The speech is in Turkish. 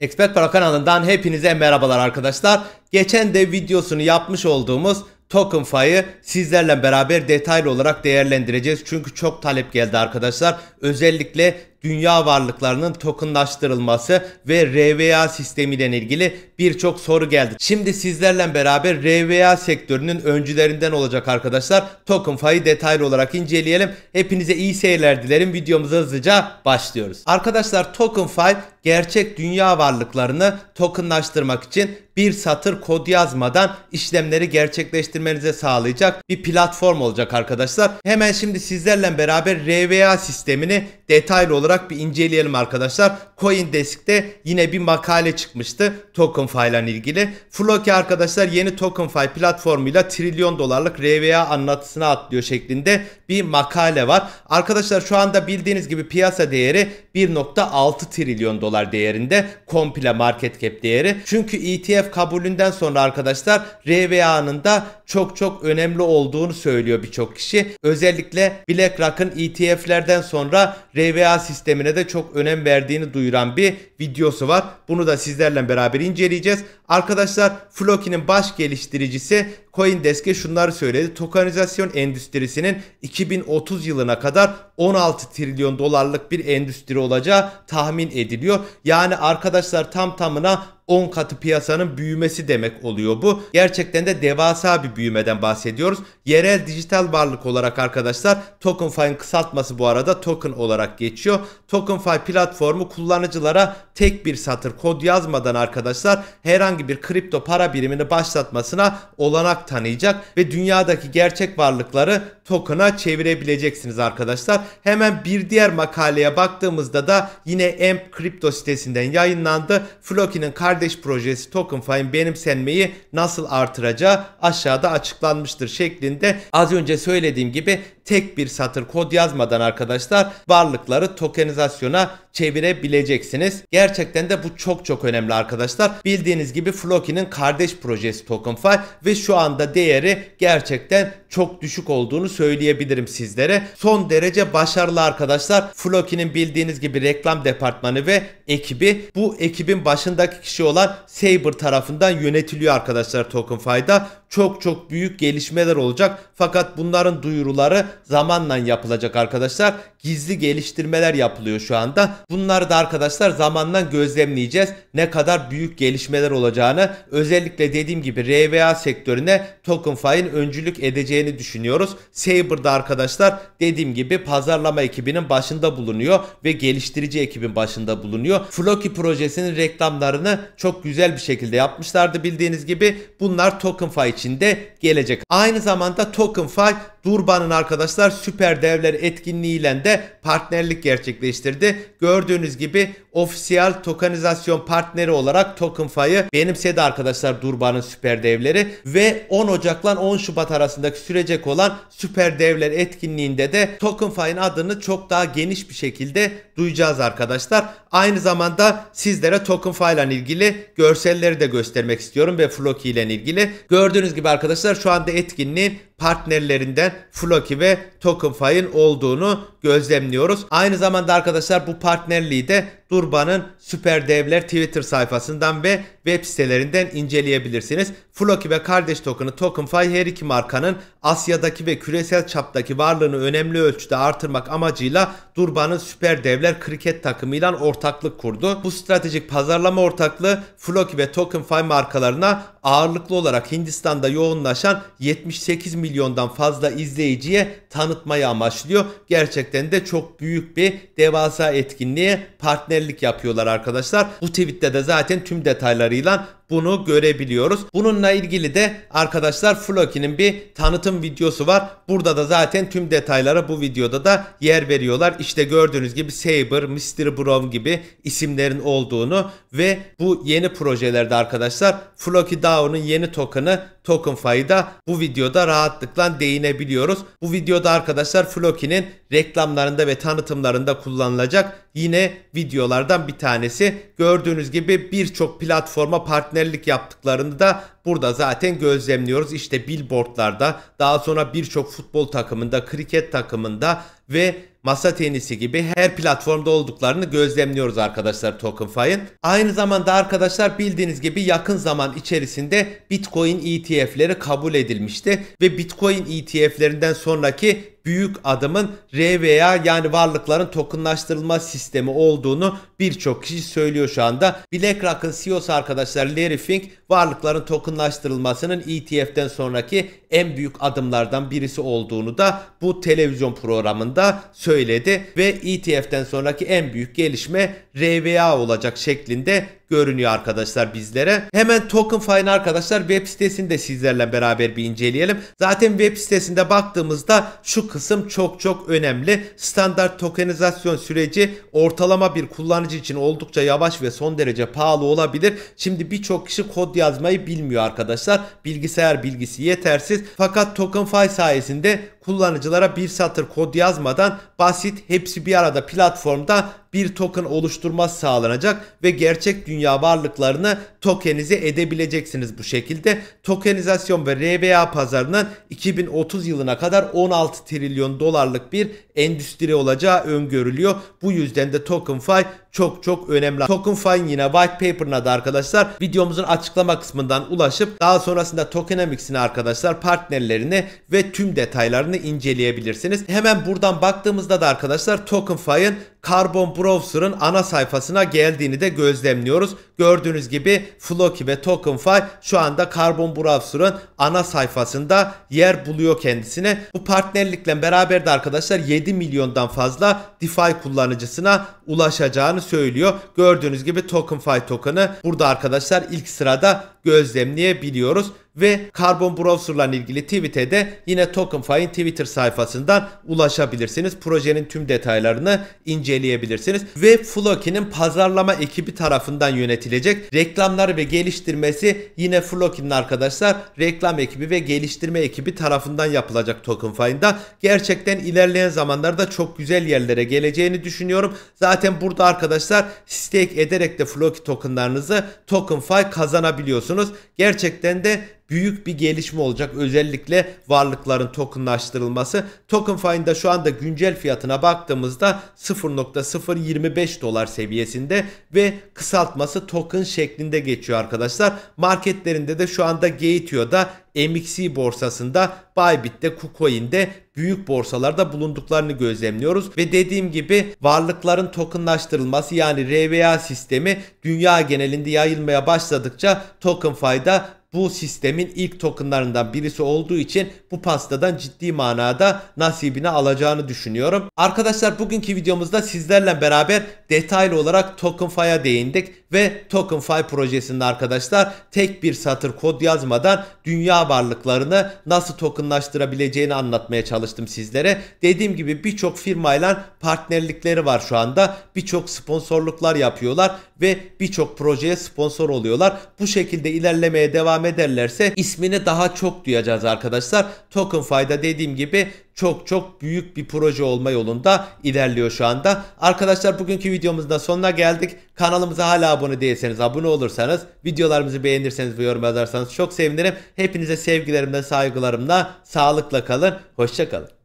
Expert Para kanalından hepinize merhabalar arkadaşlar. Geçen de videosunu yapmış olduğumuz TokenFi'yi sizlerle beraber detaylı olarak değerlendireceğiz. Çünkü çok talep geldi arkadaşlar. Özellikle dünya varlıklarının tokenlaştırılması ve RWA sistemiyle ilgili birçok soru geldi. Şimdi sizlerle beraber RWA sektörünün öncülerinden olacak arkadaşlar. TokenFi'yi detaylı olarak inceleyelim. Hepinize iyi seyirler dilerim. Videomuza hızlıca başlıyoruz. Arkadaşlar TokenFi gerçek dünya varlıklarını tokenlaştırmak için bir satır kod yazmadan işlemleri gerçekleştirmenize sağlayacak bir platform olacak arkadaşlar. Hemen şimdi sizlerle beraber RWA sistemini detaylı olarak olarak bir inceleyelim arkadaşlar. Coindesk'te yine bir makale çıkmıştı token ile ilgili. Floki arkadaşlar yeni token file platformuyla trilyon dolarlık RWA anlatısına atlıyor şeklinde bir makale var. Arkadaşlar şu anda bildiğiniz gibi piyasa değeri 1.6 trilyon dolar değerinde komple market cap değeri. Çünkü ETF kabulünden sonra arkadaşlar RWA'nın da çok çok önemli olduğunu söylüyor birçok kişi. Özellikle BlackRock'ın ETF'lerden sonra RWA sistemi sistemine de çok önem verdiğini duyuran bir videosu var. Bunu da sizlerle beraber inceleyeceğiz. Arkadaşlar Floki'nin baş geliştiricisi CoinDesk'e şunları söyledi. Tokenizasyon endüstrisinin 2030 yılına kadar 16 trilyon dolarlık bir endüstri olacağı tahmin ediliyor. Yani arkadaşlar tam tamına 10 katı piyasanın büyümesi demek oluyor bu. Gerçekten de devasa bir büyümeden bahsediyoruz. Yerel dijital varlık olarak arkadaşlar TokenFi'nin kısaltması bu arada token olarak geçiyor. TokenFi platformu kullanıcılara tek bir satır kod yazmadan arkadaşlar herhangi bir kripto para birimini başlatmasına olanak tanıyacak ve dünyadaki gerçek varlıkları token'a çevirebileceksiniz arkadaşlar. Hemen bir diğer makaleye baktığımızda da yine Amp Crypto sitesinden yayınlandı. Floki'nin kardeş projesi TokenFi'nin benimsenmeyi nasıl artıracağı aşağıda açıklanmıştır şeklinde. Az önce söylediğim gibi tek bir satır kod yazmadan arkadaşlar varlıkları tokenizasyona çevirebileceksiniz. Gerçekten de bu çok çok önemli arkadaşlar. Bildiğiniz gibi Floki'nin kardeş projesi TokenFi ve şu anda değeri gerçekten çok düşük olduğunu söyleyebilirim sizlere. Son derece başarılı arkadaşlar. Floki'nin bildiğiniz gibi reklam departmanı ve ekibi bu ekibin başındaki kişi olan Saber tarafından yönetiliyor arkadaşlar TokenFi'da çok çok büyük gelişmeler olacak. Fakat bunların duyuruları zamanla yapılacak arkadaşlar. Gizli geliştirmeler yapılıyor şu anda. Bunları da arkadaşlar zamanla gözlemleyeceğiz. Ne kadar büyük gelişmeler olacağını özellikle dediğim gibi RVA sektörüne TokenFi'nin öncülük edeceğini düşünüyoruz. Saber'da arkadaşlar dediğim gibi pazarlama ekibinin başında bulunuyor ve geliştirici ekibin başında bulunuyor. Floki projesinin reklamlarını çok güzel bir şekilde yapmışlardı bildiğiniz gibi. Bunlar TokenFi için içinde gelecek. Aynı zamanda TokenFi Durban'ın arkadaşlar süper devler etkinliğiyle de partnerlik gerçekleştirdi. Gördüğünüz gibi ofisiyel tokenizasyon partneri olarak TokenFi'yi benimsedi arkadaşlar Durban'ın süper devleri ve 10 Ocak'la 10 Şubat arasındaki sürecek olan süper devler etkinliğinde de TokenFi'nin adını çok daha geniş bir şekilde duyacağız arkadaşlar. Aynı zamanda sizlere TokenFi ile ilgili görselleri de göstermek istiyorum ve Floki ile ilgili. Gördüğünüz Gördüğünüz gibi arkadaşlar şu anda etkinliğin partnerlerinden Floki ve TokenFi'nin olduğunu gözlemliyoruz. Aynı zamanda arkadaşlar bu partnerliği de Durban'ın Süper Devler Twitter sayfasından ve web sitelerinden inceleyebilirsiniz. Floki ve kardeş token'ı TokenFi her iki markanın Asya'daki ve küresel çaptaki varlığını önemli ölçüde artırmak amacıyla Durban'ın Süper Devler kriket takımıyla ortaklık kurdu. Bu stratejik pazarlama ortaklığı Floki ve TokenFi markalarına ağırlıklı olarak Hindistan'da yoğunlaşan 78 milyon milyondan fazla izleyiciye tanıtmayı amaçlıyor. Gerçekten de çok büyük bir devasa etkinliğe partnerlik yapıyorlar arkadaşlar. Bu tweette de zaten tüm detaylarıyla bunu görebiliyoruz. Bununla ilgili de arkadaşlar Floki'nin bir tanıtım videosu var. Burada da zaten tüm detaylara bu videoda da yer veriyorlar. İşte gördüğünüz gibi Saber, Mr. Brown gibi isimlerin olduğunu ve bu yeni projelerde arkadaşlar Floki DAO'nun yeni token'ı TokenFi'yi da bu videoda rahatlıkla değinebiliyoruz. Bu videoda arkadaşlar Floki'nin reklamlarında ve tanıtımlarında kullanılacak yine videolardan bir tanesi. Gördüğünüz gibi birçok platforma partner partnerlik yaptıklarını da burada zaten gözlemliyoruz. İşte billboardlarda daha sonra birçok futbol takımında, kriket takımında ve masa tenisi gibi her platformda olduklarını gözlemliyoruz arkadaşlar TokenFi'nin. Aynı zamanda arkadaşlar bildiğiniz gibi yakın zaman içerisinde Bitcoin ETF'leri kabul edilmişti ve Bitcoin ETF'lerinden sonraki büyük adımın RVA yani varlıkların tokenlaştırılma sistemi olduğunu birçok kişi söylüyor şu anda. BlackRock'ın CEO'su arkadaşlar Larry Fink varlıkların tokenlaştırılmasının ETF'den sonraki en büyük adımlardan birisi olduğunu da bu televizyon programında söyledi ve ETF'den sonraki en büyük gelişme RVA olacak şeklinde görünüyor arkadaşlar bizlere. Hemen Token arkadaşlar web sitesini de sizlerle beraber bir inceleyelim. Zaten web sitesinde baktığımızda şu kısım çok çok önemli. Standart tokenizasyon süreci ortalama bir kullanıcı için oldukça yavaş ve son derece pahalı olabilir. Şimdi birçok kişi kod yazmayı bilmiyor arkadaşlar. Bilgisayar bilgisi yetersiz. Fakat Token sayesinde kullanıcılara bir satır kod yazmadan basit hepsi bir arada platformda bir token oluşturma sağlanacak ve gerçek dünya varlıklarını tokenize edebileceksiniz bu şekilde. Tokenizasyon ve RBA pazarının 2030 yılına kadar 16 trilyon dolarlık bir endüstri olacağı öngörülüyor. Bu yüzden de TokenFi çok çok önemli. TokenFi'nin yine white paper'ına da arkadaşlar videomuzun açıklama kısmından ulaşıp daha sonrasında tokenomics'ini arkadaşlar partnerlerini ve tüm detaylarını inceleyebilirsiniz. Hemen buradan baktığımızda da arkadaşlar TokenFi'nin Carbon Browser'ın ana sayfasına geldiğini de gözlemliyoruz. Gördüğünüz gibi Floki ve TokenFi şu anda Carbon Browser'ın ana sayfasında yer buluyor kendisine. Bu partnerlikle beraber de arkadaşlar 7 milyondan fazla DeFi kullanıcısına ulaşacağını söylüyor. Gördüğünüz gibi TokenFi token'ı burada arkadaşlar ilk sırada gözlemleyebiliyoruz ve Carbon Browser'la ilgili Twitter'de de yine TokenFi'nin Twitter sayfasından ulaşabilirsiniz. Projenin tüm detaylarını inceleyebilirsiniz ve Floki'nin pazarlama ekibi tarafından yönetilecek. reklamlar ve geliştirmesi yine Floki'nin arkadaşlar reklam ekibi ve geliştirme ekibi tarafından yapılacak TokenFi'nda. Gerçekten ilerleyen zamanlarda çok güzel yerlere geleceğini düşünüyorum. Zaten burada arkadaşlar stake ederek de Floki tokenlarınızı TokenFi kazanabiliyorsunuz. Gerçekten de büyük bir gelişme olacak. Özellikle varlıkların tokenlaştırılması. TokenFi'nda şu anda güncel fiyatına baktığımızda 0.025 dolar seviyesinde ve kısaltması token şeklinde geçiyor arkadaşlar. Marketlerinde de şu anda Gateo'da MXC borsasında, Bybit'te, KuCoin'de büyük borsalarda bulunduklarını gözlemliyoruz. Ve dediğim gibi varlıkların tokenlaştırılması yani RWA sistemi dünya genelinde yayılmaya başladıkça TokenFi'da bu sistemin ilk tokenlarından birisi olduğu için bu pastadan ciddi manada nasibini alacağını düşünüyorum. Arkadaşlar bugünkü videomuzda sizlerle beraber detaylı olarak TokenFi'ye değindik ve TokenFi projesinde arkadaşlar tek bir satır kod yazmadan dünya varlıklarını nasıl tokenlaştırabileceğini anlatmaya çalıştım sizlere. Dediğim gibi birçok firmayla partnerlikleri var şu anda. Birçok sponsorluklar yapıyorlar ve birçok projeye sponsor oluyorlar. Bu şekilde ilerlemeye devam ederlerse ismini daha çok duyacağız arkadaşlar. TokenFi'da dediğim gibi çok çok büyük bir proje olma yolunda ilerliyor şu anda. Arkadaşlar bugünkü videomuzun da sonuna geldik. Kanalımıza hala abone değilseniz abone olursanız, videolarımızı beğenirseniz ve yorum yazarsanız çok sevinirim. Hepinize sevgilerimle, saygılarımla, sağlıkla kalın. Hoşçakalın.